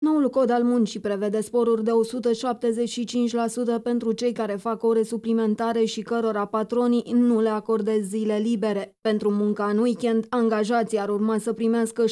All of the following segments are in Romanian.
Noul cod al muncii prevede sporuri de 175% pentru cei care fac ore suplimentare și cărora patronii nu le acorde zile libere. Pentru munca în weekend, angajații ar urma să primească 75%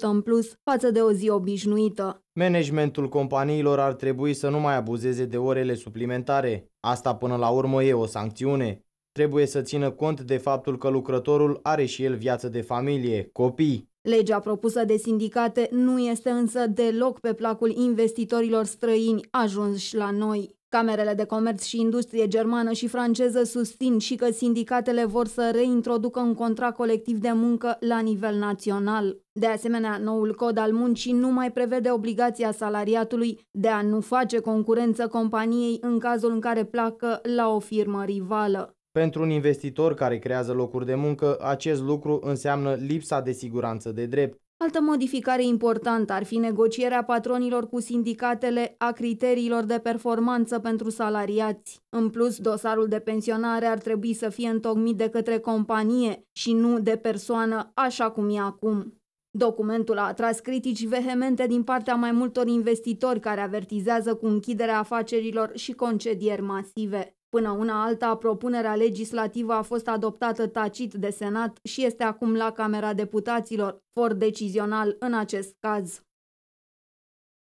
în plus față de o zi obișnuită. Managementul companiilor ar trebui să nu mai abuzeze de orele suplimentare. Asta până la urmă e o sancțiune trebuie să țină cont de faptul că lucrătorul are și el viață de familie, copii, Legea propusă de sindicate nu este însă deloc pe placul investitorilor străini ajunși la noi. Camerele de comerț și industrie germană și franceză susțin și că sindicatele vor să reintroducă un contract colectiv de muncă la nivel național. De asemenea, noul cod al muncii nu mai prevede obligația salariatului de a nu face concurență companiei în cazul în care placă la o firmă rivală. Pentru un investitor care creează locuri de muncă, acest lucru înseamnă lipsa de siguranță de drept. Altă modificare importantă ar fi negocierea patronilor cu sindicatele a criteriilor de performanță pentru salariați. În plus, dosarul de pensionare ar trebui să fie întocmit de către companie și nu de persoană, așa cum e acum. Documentul a atras critici vehemente din partea mai multor investitori care avertizează cu închiderea afacerilor și concedieri masive. Până una alta, propunerea legislativă a fost adoptată tacit de Senat și este acum la Camera Deputaților, for decizional în acest caz.